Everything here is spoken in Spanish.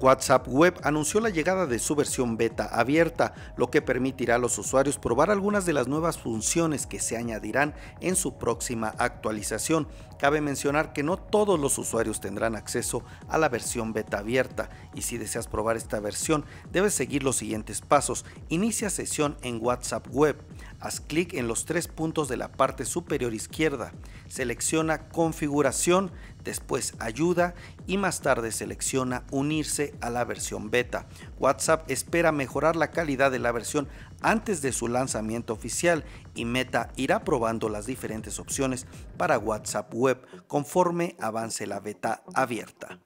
WhatsApp Web anunció la llegada de su versión beta abierta, lo que permitirá a los usuarios probar algunas de las nuevas funciones que se añadirán en su próxima actualización. Cabe mencionar que no todos los usuarios tendrán acceso a la versión beta abierta y si deseas probar esta versión debes seguir los siguientes pasos. Inicia sesión en WhatsApp Web. Haz clic en los tres puntos de la parte superior izquierda. Selecciona Configuración, después Ayuda y más tarde selecciona Unirse a la versión beta. WhatsApp espera mejorar la calidad de la versión antes de su lanzamiento oficial y Meta irá probando las diferentes opciones para WhatsApp Web conforme avance la beta abierta.